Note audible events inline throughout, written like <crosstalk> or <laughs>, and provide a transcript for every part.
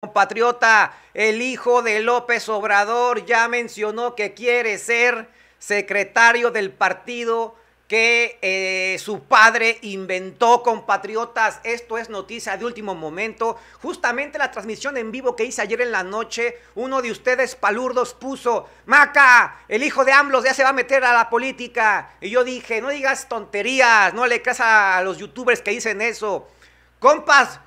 compatriota, el hijo de López Obrador ya mencionó que quiere ser secretario del partido que eh, su padre inventó, compatriotas. Esto es noticia de último momento. Justamente la transmisión en vivo que hice ayer en la noche, uno de ustedes, palurdos, puso, Maca, el hijo de AMBLOS ya se va a meter a la política. Y yo dije, no digas tonterías, no le creas a los youtubers que dicen eso. Compas,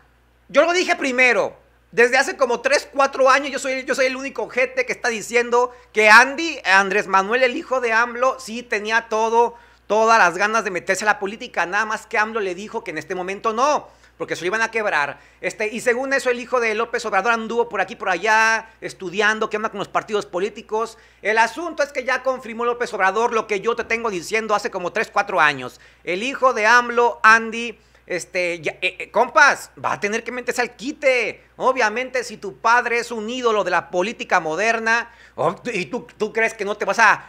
yo lo dije primero, desde hace como 3, 4 años yo soy, yo soy el único gente que está diciendo que Andy, Andrés Manuel, el hijo de AMLO, sí tenía todo, todas las ganas de meterse a la política, nada más que AMLO le dijo que en este momento no, porque se lo iban a quebrar. Este, y según eso, el hijo de López Obrador anduvo por aquí, por allá, estudiando, qué anda con los partidos políticos. El asunto es que ya confirmó López Obrador lo que yo te tengo diciendo hace como 3, 4 años. El hijo de AMLO, Andy... Este, eh, eh, compas, va a tener que meterse al quite. Obviamente, si tu padre es un ídolo de la política moderna, oh, y tú, crees que no te vas a,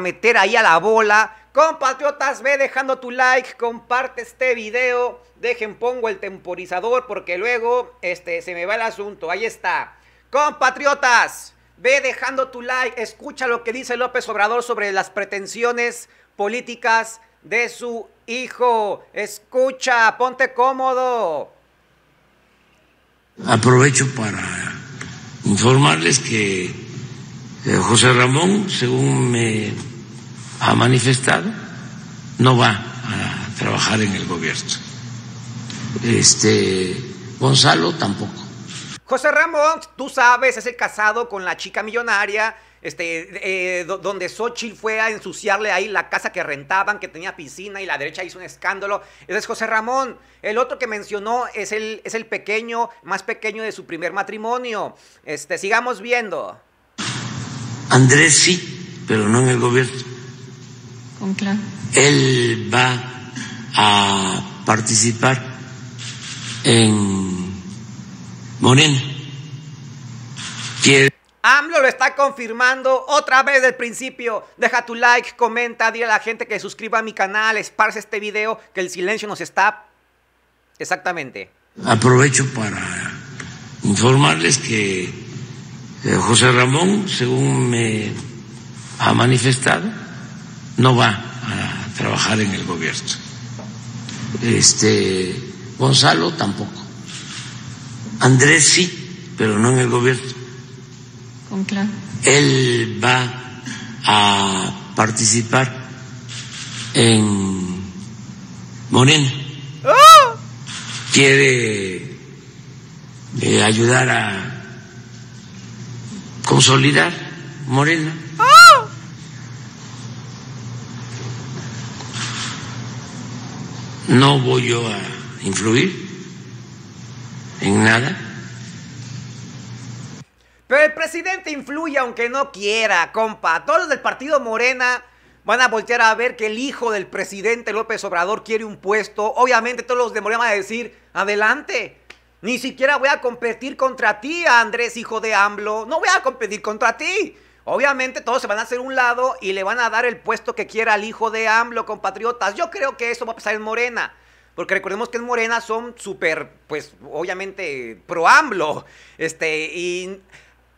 meter ahí a la bola, compatriotas, ve dejando tu like, comparte este video, dejen, pongo el temporizador porque luego este, se me va el asunto. Ahí está. Compatriotas, ve dejando tu like, escucha lo que dice López Obrador sobre las pretensiones políticas de su Hijo, escucha, ponte cómodo. Aprovecho para informarles que José Ramón, según me ha manifestado, no va a trabajar en el gobierno. Este Gonzalo tampoco. José Ramón, tú sabes, es el casado con la chica millonaria este, eh, donde Xochitl fue a ensuciarle ahí la casa que rentaban, que tenía piscina y la derecha hizo un escándalo. Ese es José Ramón. El otro que mencionó es el, es el pequeño, más pequeño de su primer matrimonio. Este, sigamos viendo. Andrés sí, pero no en el gobierno. Con Él va a participar en Morena lo está confirmando otra vez del principio. Deja tu like, comenta, dile a la gente que suscriba a mi canal, esparce este video, que el silencio nos está... Exactamente. Aprovecho para informarles que José Ramón, según me ha manifestado, no va a trabajar en el gobierno. Este Gonzalo tampoco. Andrés sí, pero no en el gobierno. Él va a participar en Morena. Quiere eh, ayudar a consolidar Morena. No voy yo a influir en nada pero el presidente influye aunque no quiera, compa. Todos los del partido Morena van a voltear a ver que el hijo del presidente López Obrador quiere un puesto. Obviamente todos los de Morena van a decir, adelante. Ni siquiera voy a competir contra ti, Andrés, hijo de AMLO. No voy a competir contra ti. Obviamente todos se van a hacer un lado y le van a dar el puesto que quiera al hijo de AMLO, compatriotas. Yo creo que eso va a pasar en Morena. Porque recordemos que en Morena son súper, pues, obviamente, pro AMLO. Este, y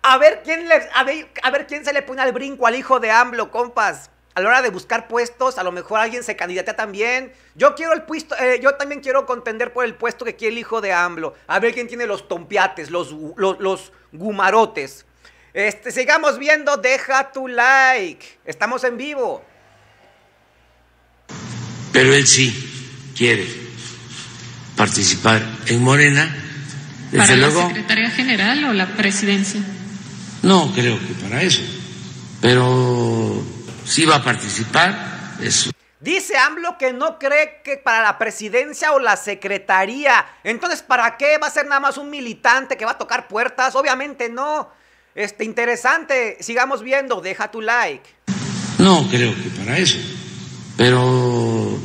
a ver quién, a ver, quién se le pone al brinco al hijo de AMLO, compas a la hora de buscar puestos, a lo mejor alguien se candidata también. Yo quiero el puesto, eh, yo también quiero contender por el puesto que quiere el hijo de AMLO. A ver quién tiene los tompiates, los, los, gumarotes. Este, sigamos viendo, deja tu like. Estamos en vivo. Pero él sí quiere participar en Morena. Desde luego, la secretaría general o la presidencia? No creo que para eso, pero sí va a participar. Eso. Dice AMLO que no cree que para la presidencia o la secretaría. Entonces, ¿para qué va a ser nada más un militante que va a tocar puertas? Obviamente no. Este, interesante. Sigamos viendo. Deja tu like. No creo que para eso. Pero.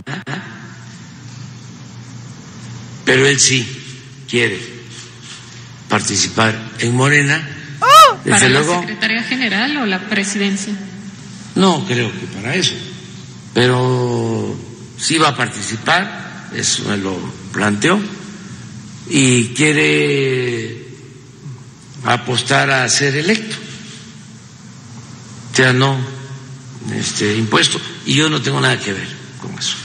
Pero él sí quiere participar en Morena ¿Para la Secretaría General o la Presidencia? No creo que para eso, pero sí va a participar, eso me lo planteó, y quiere apostar a ser electo. O sea, no este, impuesto. Y yo no tengo nada que ver con eso.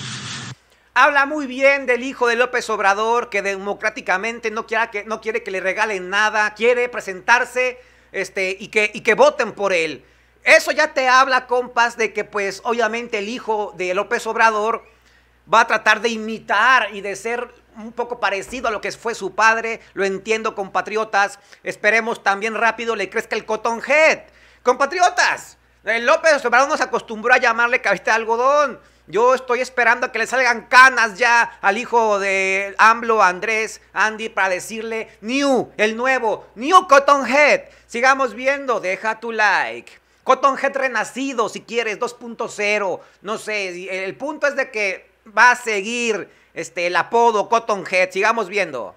Habla muy bien del hijo de López Obrador que democráticamente no, quiera que, no quiere que le regalen nada, quiere presentarse este, y, que, y que voten por él. Eso ya te habla, compas, de que pues obviamente el hijo de López Obrador va a tratar de imitar y de ser un poco parecido a lo que fue su padre. Lo entiendo, compatriotas. Esperemos también rápido le crezca el cotton head. Compatriotas, López Obrador nos acostumbró a llamarle cabeza de algodón. Yo estoy esperando que le salgan canas ya al hijo de AMLO, Andrés, Andy, para decirle New, el nuevo, New Cotton Head, Sigamos viendo, deja tu like. Cotton Head renacido, si quieres, 2.0. No sé, el punto es de que va a seguir este, el apodo Cotton Head, Sigamos viendo.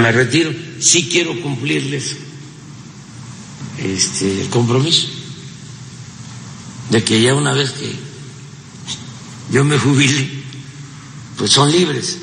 Me retiro. Sí quiero cumplirles este, el compromiso de que ya una vez que yo me jubilé, pues son libres.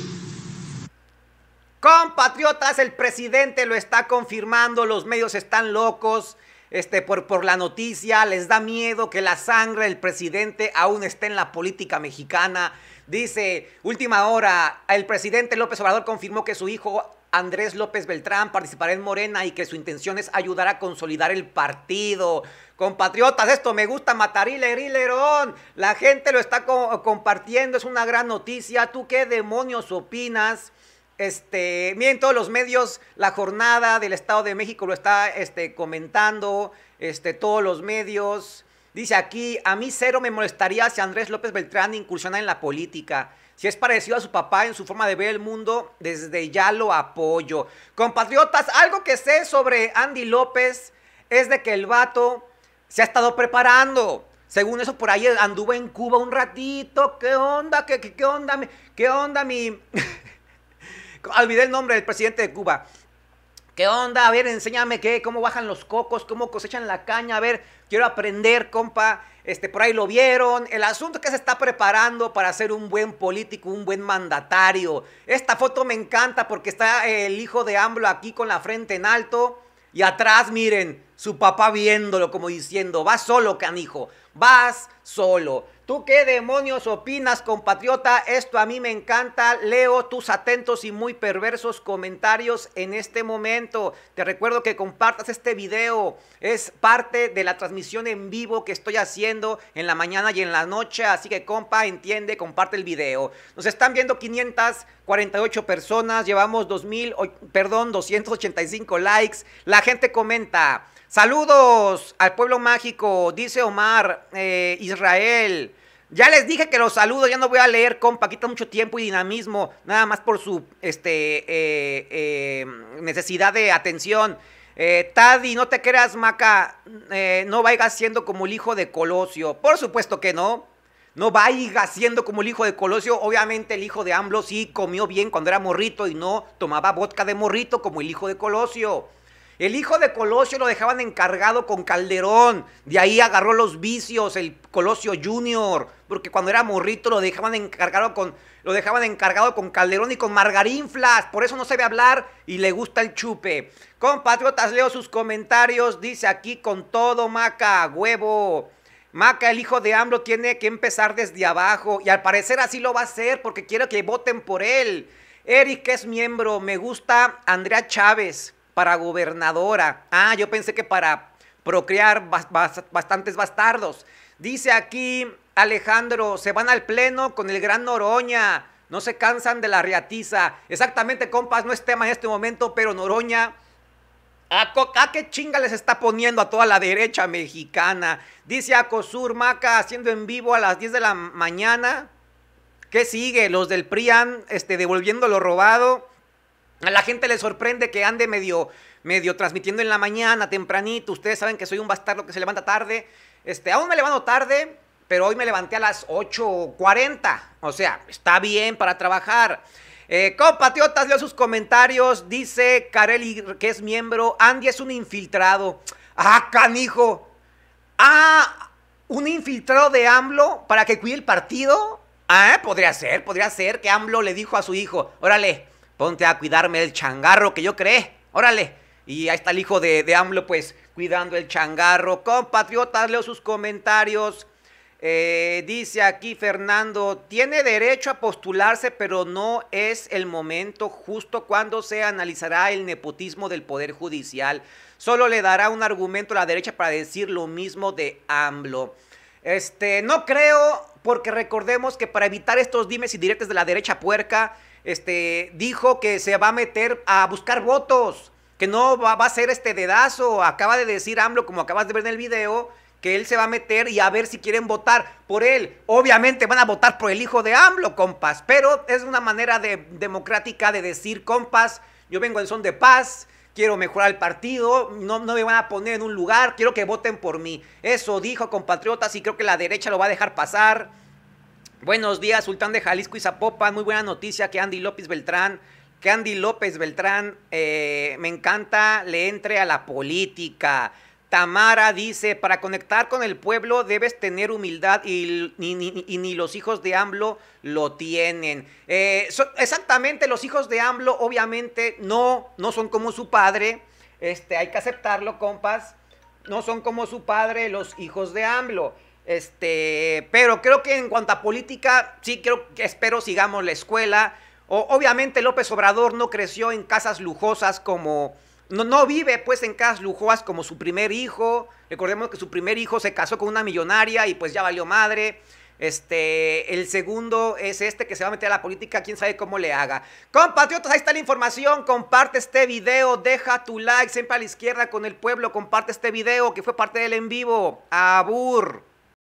Compatriotas, el presidente lo está confirmando, los medios están locos este, por, por la noticia, les da miedo que la sangre del presidente aún esté en la política mexicana. Dice, última hora, el presidente López Obrador confirmó que su hijo Andrés López Beltrán participará en Morena y que su intención es ayudar a consolidar el partido. Compatriotas, esto me gusta, matar, y Lerón. La gente lo está compartiendo, es una gran noticia. ¿Tú qué demonios opinas? Este, miren todos los medios, la jornada del Estado de México lo está este, comentando, este, todos los medios. Dice aquí, a mí cero me molestaría si Andrés López Beltrán incursiona en la política. Si es parecido a su papá en su forma de ver el mundo, desde ya lo apoyo. Compatriotas, algo que sé sobre Andy López es de que el vato se ha estado preparando. Según eso, por ahí anduve en Cuba un ratito. ¿Qué onda? ¿Qué, qué, qué onda? ¿Qué onda mi...? <laughs> Olvidé el nombre del presidente de Cuba. ¿Qué onda? A ver, enséñame qué, cómo bajan los cocos, cómo cosechan la caña. A ver, quiero aprender, compa. Este, por ahí lo vieron. El asunto que se está preparando para ser un buen político, un buen mandatario. Esta foto me encanta porque está el hijo de AMLO aquí con la frente en alto. Y atrás, miren, su papá viéndolo como diciendo, vas solo, canijo, vas solo. ¿Tú qué demonios opinas, compatriota? Esto a mí me encanta. Leo tus atentos y muy perversos comentarios en este momento. Te recuerdo que compartas este video. Es parte de la transmisión en vivo que estoy haciendo en la mañana y en la noche. Así que, compa, entiende, comparte el video. Nos están viendo 548 personas. Llevamos 2000, perdón, 285 likes. La gente comenta. Saludos al pueblo mágico, dice Omar, eh, Israel, ya les dije que los saludo, ya no voy a leer, compa, quita mucho tiempo y dinamismo, nada más por su este, eh, eh, necesidad de atención. Eh, Tadi, no te creas, Maca, eh, no vayas siendo como el hijo de Colosio. Por supuesto que no. No vayas siendo como el hijo de Colosio. Obviamente el hijo de AMLO sí comió bien cuando era morrito y no tomaba vodka de morrito como el hijo de Colosio. El hijo de Colosio lo dejaban encargado con Calderón. De ahí agarró los vicios el Colosio Junior. Porque cuando era morrito lo dejaban encargado con, lo dejaban encargado con Calderón y con Margarín Flas. Por eso no se ve hablar y le gusta el chupe. Compatriotas, leo sus comentarios. Dice aquí con todo, maca, huevo. Maca, el hijo de AMLO tiene que empezar desde abajo. Y al parecer así lo va a hacer porque quiere que voten por él. Eric, es miembro, me gusta Andrea Chávez para gobernadora. Ah, yo pensé que para procrear bastantes bastardos. Dice aquí Alejandro, se van al pleno con el gran Noroña. No se cansan de la riatiza. Exactamente, compas, no es tema en este momento, pero Noroña... ¿A, qué chinga les está poniendo a toda la derecha mexicana? Dice Acosur Maca, haciendo en vivo a las 10 de la mañana. ¿Qué sigue? Los del PRI este, devolviendo lo robado. A la gente le sorprende que ande medio, medio transmitiendo en la mañana, tempranito. Ustedes saben que soy un bastardo que se levanta tarde. Este, aún me levanto tarde, pero hoy me levanté a las 8.40. O sea, está bien para trabajar. Eh, compatriotas, leo sus comentarios. Dice Kareli, que es miembro. Andy es un infiltrado. ¡Ah, canijo! ¡Ah! ¿Un infiltrado de AMLO para que cuide el partido? Ah, podría ser, podría ser que AMLO le dijo a su hijo, órale, ponte a cuidarme el changarro que yo creé, órale. Y ahí está el hijo de, AMLO, pues, cuidando el changarro. Compatriotas, leo sus comentarios. Eh, dice aquí Fernando, tiene derecho a postularse, pero no es el momento justo cuando se analizará el nepotismo del Poder Judicial. Solo le dará un argumento a la derecha para decir lo mismo de AMLO. Este, no creo porque recordemos que para evitar estos dimes y diretes de la derecha puerca, este, dijo que se va a meter a buscar votos, que no va, a ser este dedazo. Acaba de decir AMLO, como acabas de ver en el video, que él se va a meter y a ver si quieren votar por él. Obviamente van a votar por el hijo de AMLO, compas, pero es una manera democrática de decir, compas, yo vengo en son de paz quiero mejorar el partido, no, no me van a poner en un lugar, quiero que voten por mí. Eso dijo compatriotas y creo que la derecha lo va a dejar pasar. Buenos días, Sultán de Jalisco y Zapopan. Muy buena noticia que Andy López Beltrán, que Andy López Beltrán, eh, me encanta, le entre a la política. Tamara dice, para conectar con el pueblo debes tener humildad y, ni los hijos de AMLO lo tienen. Eh, exactamente, los hijos de AMLO obviamente no, no son como su padre. Este, hay que aceptarlo, compas. No son como su padre los hijos de AMLO. Este, pero creo que en cuanto a política, sí, creo que espero sigamos la escuela. O, obviamente López Obrador no creció en casas lujosas como no, no vive pues en casas lujosas como su primer hijo. Recordemos que su primer hijo se casó con una millonaria y pues ya valió madre. Este, el segundo es este que se va a meter a la política, quién sabe cómo le haga. Compatriotas, ahí está la información, comparte este video, deja tu like, siempre a la izquierda con el pueblo, comparte este video que fue parte del en vivo. Abur.